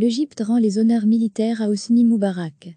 L'Égypte rend les honneurs militaires à Hosni Moubarak.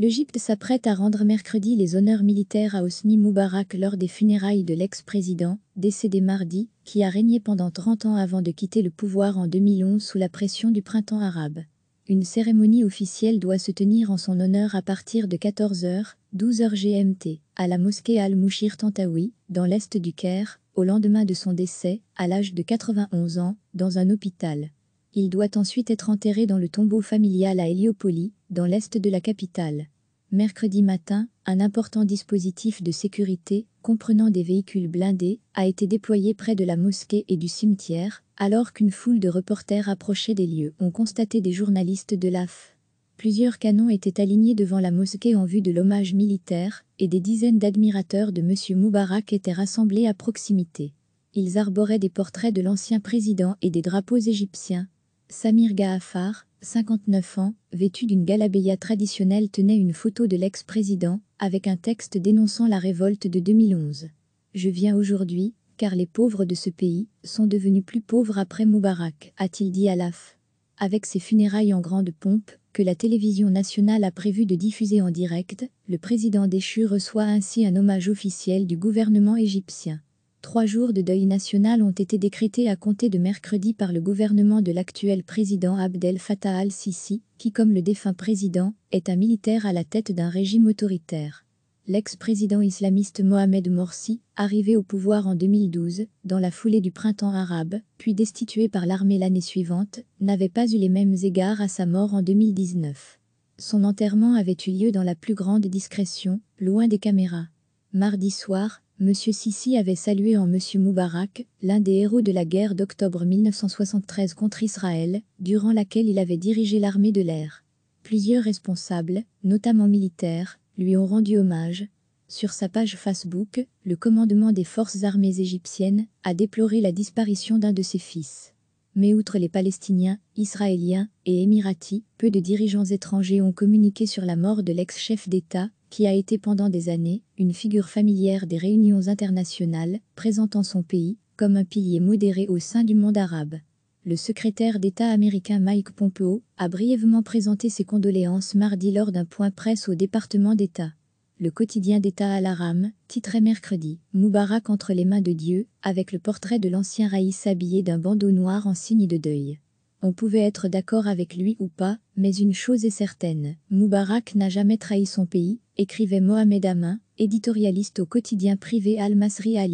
L'Égypte s'apprête à rendre mercredi les honneurs militaires à Hosni Moubarak lors des funérailles de l'ex-président, décédé mardi, qui a régné pendant 30 ans avant de quitter le pouvoir en 2011 sous la pression du printemps arabe. Une cérémonie officielle doit se tenir en son honneur à partir de 14h, 12h GMT, à la mosquée al mushir Tantawi, dans l'est du Caire, au lendemain de son décès, à l'âge de 91 ans, dans un hôpital. Il doit ensuite être enterré dans le tombeau familial à héliopolis dans l'est de la capitale. Mercredi matin, un important dispositif de sécurité, comprenant des véhicules blindés, a été déployé près de la mosquée et du cimetière, alors qu'une foule de reporters approchait des lieux ont constaté des journalistes de l'AF. Plusieurs canons étaient alignés devant la mosquée en vue de l'hommage militaire, et des dizaines d'admirateurs de M. Moubarak étaient rassemblés à proximité. Ils arboraient des portraits de l'ancien président et des drapeaux égyptiens, Samir Gaafar, 59 ans, vêtu d'une galabeya traditionnelle tenait une photo de l'ex-président, avec un texte dénonçant la révolte de 2011. Je viens aujourd'hui, car les pauvres de ce pays sont devenus plus pauvres après Moubarak, a-t-il dit à l'AF. Avec ses funérailles en grande pompe, que la télévision nationale a prévu de diffuser en direct, le président déchu reçoit ainsi un hommage officiel du gouvernement égyptien. Trois jours de deuil national ont été décrétés à compter de mercredi par le gouvernement de l'actuel président Abdel Fattah al-Sisi, qui comme le défunt président, est un militaire à la tête d'un régime autoritaire. L'ex-président islamiste Mohamed Morsi, arrivé au pouvoir en 2012, dans la foulée du printemps arabe, puis destitué par l'armée l'année suivante, n'avait pas eu les mêmes égards à sa mort en 2019. Son enterrement avait eu lieu dans la plus grande discrétion, loin des caméras. Mardi soir, M. Sisi avait salué en M. Moubarak, l'un des héros de la guerre d'octobre 1973 contre Israël, durant laquelle il avait dirigé l'armée de l'air. Plusieurs responsables, notamment militaires, lui ont rendu hommage. Sur sa page Facebook, le commandement des forces armées égyptiennes a déploré la disparition d'un de ses fils. Mais outre les Palestiniens, Israéliens et Émiratis, peu de dirigeants étrangers ont communiqué sur la mort de l'ex-chef d'État, qui a été pendant des années une figure familière des réunions internationales, présentant son pays comme un pilier modéré au sein du monde arabe. Le secrétaire d'État américain Mike Pompeo a brièvement présenté ses condoléances mardi lors d'un point presse au département d'État. Le quotidien d'État Al-Aram titrait mercredi Moubarak entre les mains de Dieu, avec le portrait de l'ancien raïs habillé d'un bandeau noir en signe de deuil. On pouvait être d'accord avec lui ou pas, mais une chose est certaine, Moubarak n'a jamais trahi son pays, écrivait Mohamed Amin, éditorialiste au quotidien privé Al-Masri al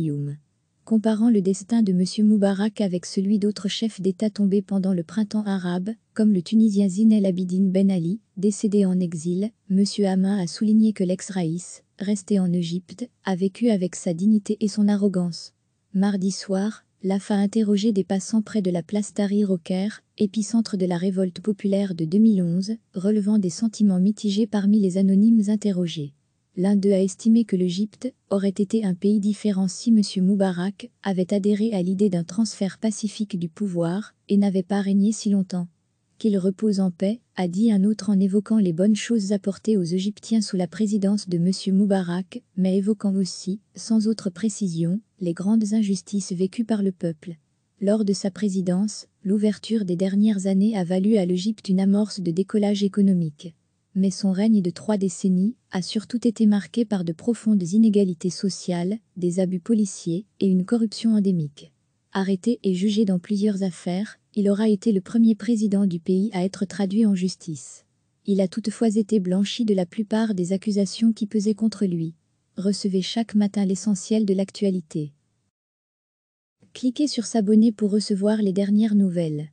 Comparant le destin de M. Moubarak avec celui d'autres chefs d'État tombés pendant le printemps arabe, comme le Tunisien Zine El Abidine Ben Ali, décédé en exil, M. Amin a souligné que l'ex-raïs, resté en Égypte, a vécu avec sa dignité et son arrogance. Mardi soir, l'AFA a interrogé des passants près de la place Tahrir au Caire, épicentre de la révolte populaire de 2011, relevant des sentiments mitigés parmi les anonymes interrogés. L'un d'eux a estimé que l'Égypte aurait été un pays différent si M. Moubarak avait adhéré à l'idée d'un transfert pacifique du pouvoir et n'avait pas régné si longtemps. Qu'il repose en paix, a dit un autre en évoquant les bonnes choses apportées aux Égyptiens sous la présidence de M. Moubarak, mais évoquant aussi, sans autre précision, les grandes injustices vécues par le peuple. Lors de sa présidence, l'ouverture des dernières années a valu à l'Égypte une amorce de décollage économique. Mais son règne de trois décennies a surtout été marqué par de profondes inégalités sociales, des abus policiers et une corruption endémique. Arrêté et jugé dans plusieurs affaires, il aura été le premier président du pays à être traduit en justice. Il a toutefois été blanchi de la plupart des accusations qui pesaient contre lui recevez chaque matin l'essentiel de l'actualité. Cliquez sur S'abonner pour recevoir les dernières nouvelles.